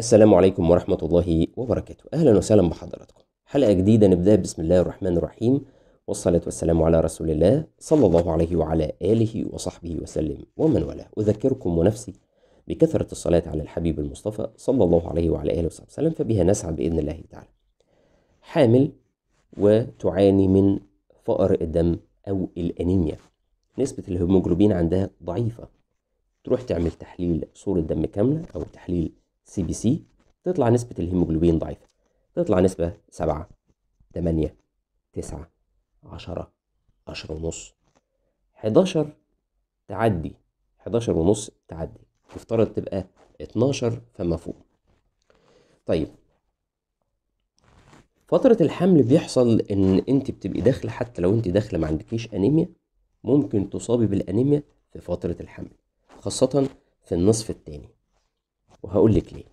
السلام عليكم ورحمة الله وبركاته أهلا وسهلا بحضراتكم حلقة جديدة نبدأ بسم الله الرحمن الرحيم والصلاة والسلام على رسول الله صلى الله عليه وعلى آله وصحبه وسلم ومن والاه أذكركم ونفسي بكثرة الصلاة على الحبيب المصطفى صلى الله عليه وعلى آله وصحبه وسلم فبها نسعى بإذن الله تعالى حامل وتعاني من فقر الدم أو الأنيميا نسبة الهيموجلوبين عندها ضعيفة تروح تعمل تحليل صورة دم كاملة أو تحليل سي بي سي تطلع نسبة الهيموجلوبين ضعيفة تطلع نسبة سبعة تمانية تسعة عشرة عشرة ونص حداشر تعدي حداشر ونص تعدي يفترض تبقى اتناشر فما فوق طيب فترة الحمل بيحصل إن أنت بتبقي داخلة حتى لو أنت داخلة ما عندكيش أنيميا ممكن تصابي بالأنيميا في فترة الحمل خاصة في النصف الثاني وهقول لك ليه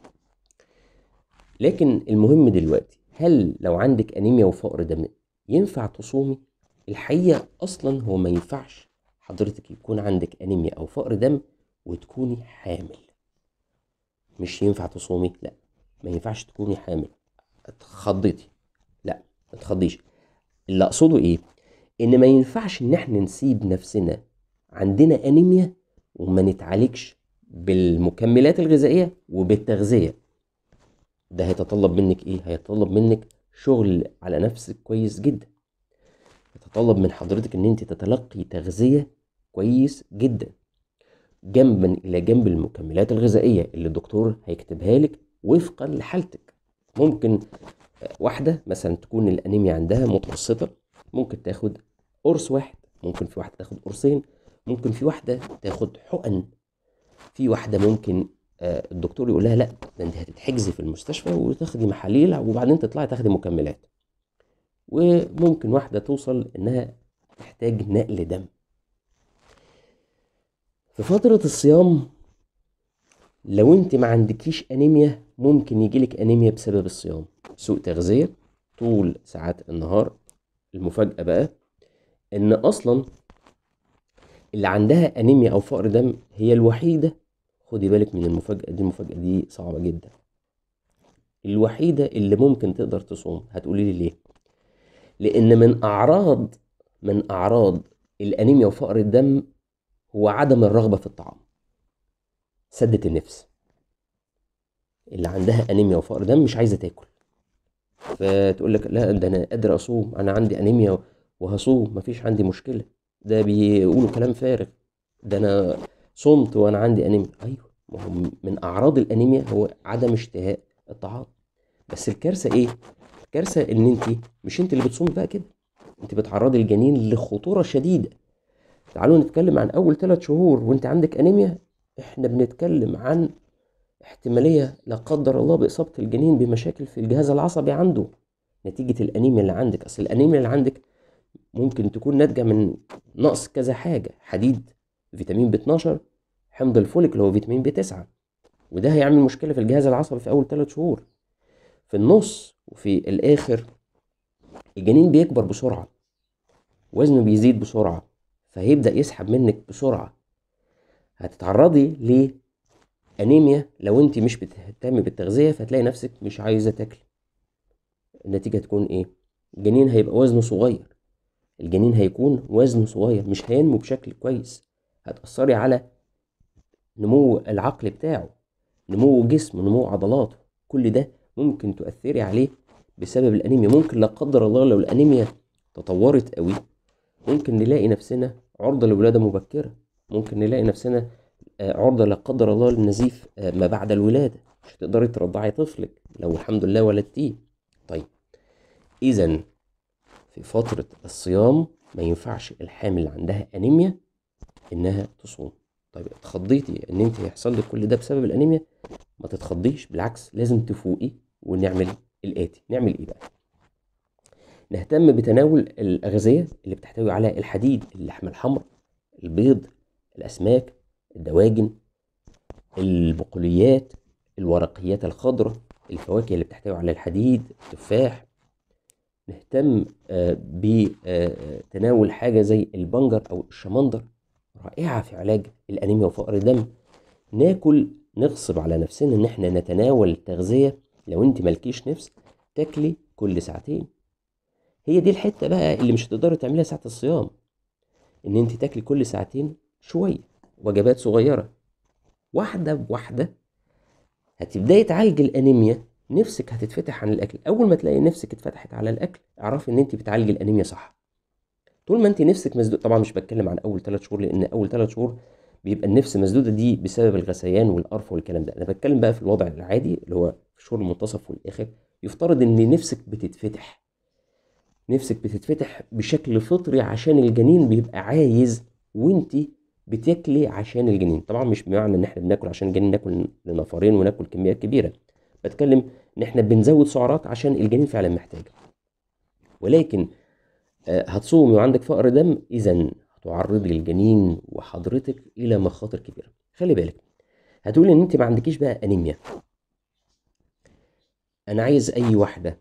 لكن المهم دلوقتي هل لو عندك انيميا وفقر دم ينفع تصومي الحقيقه اصلا هو ما ينفعش حضرتك يكون عندك انيميا او فقر دم وتكوني حامل مش ينفع تصومي لا ما ينفعش تكوني حامل اتخضيتي لا ما تخضيش اللي اقصده ايه ان ما ينفعش ان احنا نسيب نفسنا عندنا انيميا وما نتعالجش بالمكملات الغذائيه وبالتغذيه ده هيتطلب منك ايه هيتطلب منك شغل على نفسك كويس جدا يتطلب من حضرتك ان انت تتلقي تغذيه كويس جدا جنبا الى جنب المكملات الغذائيه اللي الدكتور هيكتبها لك وفقا لحالتك ممكن واحده مثلا تكون الانيميا عندها متوسطه ممكن تاخد قرص واحد ممكن في واحده تاخد قرصين ممكن في واحده تاخد حقن في واحده ممكن آه، الدكتور يقول لها لا ده انت هتتحجزي في المستشفى وتاخدي محاليل وبعدين تطلعي تاخدي مكملات وممكن واحده توصل انها تحتاج نقل دم في فتره الصيام لو انت ما عندكيش انيميا ممكن يجيلك انيميا بسبب الصيام سوء تغذيه طول ساعات النهار المفاجاه بقى ان اصلا اللي عندها انيميا او فقر دم هي الوحيده خدي بالك من المفاجأة دي المفاجأة دي صعبة جدا الوحيدة اللي ممكن تقدر تصوم هتقولي لي ليه لأن من أعراض من أعراض الأنيميا وفقر الدم هو عدم الرغبة في الطعام سدة النفس اللي عندها أنيميا وفقر دم مش عايزة تاكل فتقول لك لا ده أنا قادر أصوم أنا عندي أنيميا وهصوم مفيش عندي مشكلة ده بيقولوا كلام فارغ ده أنا صمت وانا عندي انيميا ايوه ما هو من اعراض الانيميا هو عدم اشتهاء الطعام بس الكارثه ايه الكارثه ان انت مش انت اللي بتصومي بقى كده انت بتعرضي الجنين لخطوره شديده تعالوا نتكلم عن اول ثلاث شهور وانت عندك انيميا احنا بنتكلم عن احتماليه لا قدر الله باصابه الجنين بمشاكل في الجهاز العصبي عنده نتيجه الانيميا اللي عندك اصل الانيميا اللي عندك ممكن تكون ناتجه من نقص كذا حاجه حديد فيتامين ب 12 حمض الفوليك اللي هو فيتامين بي 9 وده هيعمل مشكله في الجهاز العصبي في اول 3 شهور في النص وفي الاخر الجنين بيكبر بسرعه وزنه بيزيد بسرعه فهيبدا يسحب منك بسرعه هتتعرضي لانيميا لو انت مش بتهتمي بالتغذيه فتلاقي نفسك مش عايزه تاكلي النتيجه تكون ايه الجنين هيبقى وزنه صغير الجنين هيكون وزنه صغير مش هينمو بشكل كويس هتاثري على نمو العقل بتاعه نمو جسمه نمو عضلاته كل ده ممكن تؤثري عليه بسبب الانيميا ممكن لا قدر الله لو الانيميا تطورت قوي ممكن نلاقي نفسنا عرضة لولادة مبكرة ممكن نلاقي نفسنا آه، عرضة لا قدر الله للنزيف آه، ما بعد الولادة مش هتقدري ترضعي طفلك لو الحمد لله ولدتيه طيب إذا في فترة الصيام ما ينفعش الحامل اللي عندها أنيميا إنها تصوم طيب اتخضيتي ان انت هيحصل لك كل ده بسبب الانيميا ما تتخضيش بالعكس لازم تفوقي ونعمل الاتي نعمل ايه بقى نهتم بتناول الاغذيه اللي بتحتوي على الحديد اللحمه الحمراء البيض الاسماك الدواجن البقوليات الورقيات الخضراء الفواكه اللي بتحتوي على الحديد التفاح نهتم آه، بتناول آه، آه، حاجه زي البنجر او الشمندر رائعه في علاج الانيميا وفقر الدم ناكل نغصب على نفسنا ان احنا نتناول التغذيه لو انت مالكيش نفس تاكلي كل ساعتين هي دي الحته بقى اللي مش هتقدري تعملها ساعه الصيام ان انت تاكلي كل ساعتين شويه وجبات صغيره واحده بواحده هتبداي تعالجي الانيميا نفسك هتتفتح عن الاكل اول ما تلاقي نفسك اتفتحت على الاكل اعرفي ان انت بتعالجي الانيميا صح طول ما انت نفسك مسدود طبعا مش بتكلم عن اول ثلاث شهور لان اول ثلاث شهور بيبقى النفس مسدوده دي بسبب الغثيان والقرف والكلام ده انا بتكلم بقى في الوضع العادي اللي هو في الشهور المنتصف والاخر يفترض ان نفسك بتتفتح نفسك بتتفتح بشكل فطري عشان الجنين بيبقى عايز وانت بتاكلي عشان الجنين طبعا مش بمعنى ان احنا بناكل عشان الجنين ناكل لنفرين وناكل كميات كبيره بتكلم ان احنا بنزود سعرات عشان الجنين فعلا محتاجه ولكن آه، هتصومي وعندك فقر دم إذا هتعرضي الجنين وحضرتك إلى مخاطر كبيرة خلي بالك هتقولي إن أنت ما عندكيش بقى أنيميا أنا عايز أي واحدة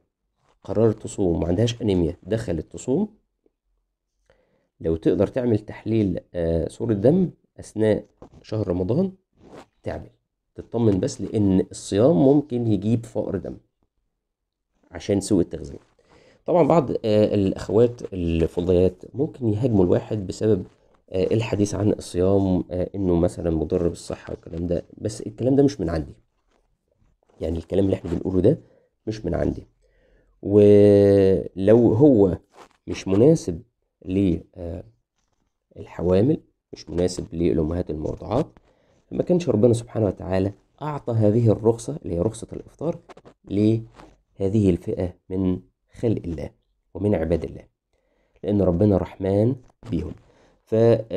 قررت تصوم ما عندهاش أنيميا دخلت تصوم لو تقدر تعمل تحليل آه، صورة دم أثناء شهر رمضان تعمل تطمن بس لأن الصيام ممكن يجيب فقر دم عشان سوء التغذية طبعا بعض آه، الأخوات الفضيات ممكن يهاجموا الواحد بسبب آه، الحديث عن الصيام آه، إنه مثلا مضر بالصحة والكلام ده بس الكلام ده مش من عندي يعني الكلام اللي احنا بنقوله ده مش من عندي ولو هو مش مناسب للحوامل مش مناسب للأمهات المرضعات فما كانش ربنا سبحانه وتعالى أعطى هذه الرخصة اللي هي رخصة الإفطار لهذه الفئة من خلق الله ومن عباد الله لأن ربنا رحمن بيهم فمش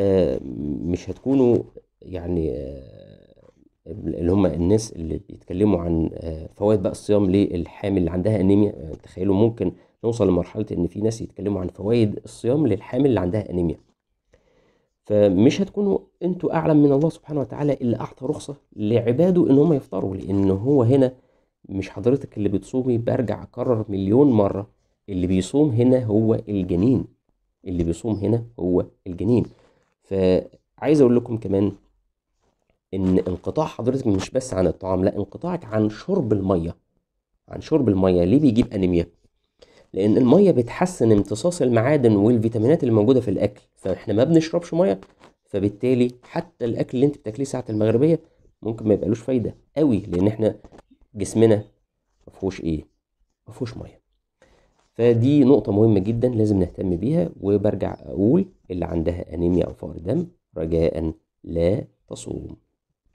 آه، هتكونوا يعني آه، اللي هم الناس اللي بيتكلموا عن آه، فوائد بقى الصيام للحامل اللي عندها انيميا تخيلوا ممكن نوصل لمرحله ان في ناس يتكلموا عن فوائد الصيام للحامل اللي عندها انيميا فمش هتكونوا انتوا اعلم من الله سبحانه وتعالى اللي اعطى رخصه لعباده ان هم يفطروا لان هو هنا مش حضرتك اللي بتصومي برجع أكرر مليون مرة اللي بيصوم هنا هو الجنين اللي بيصوم هنا هو الجنين فعايز أقول لكم كمان إن انقطاع حضرتك مش بس عن الطعام لا انقطاعك عن شرب المية عن شرب المية ليه بيجيب أنيميا؟ لان الميه بتحسن امتصاص المعادن والفيتامينات اللي موجوده في الاكل فاحنا ما بنشربش ميه فبالتالي حتى الاكل اللي انت بتاكليه ساعه المغربيه ممكن ما يبقالوش فايده قوي لان احنا جسمنا ما فيهوش ايه ما فيهوش ميه فدي نقطة مهمة جدا لازم نهتم بيها وبرجع أقول اللي عندها أنيميا أو فقر دم رجاء لا تصوم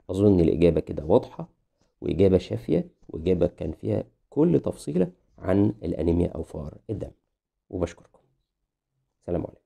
أظن الإجابة كده واضحة وإجابة شافية وإجابة كان فيها كل تفصيلة عن الأنيميا أو فقر الدم وبشكركم سلام عليكم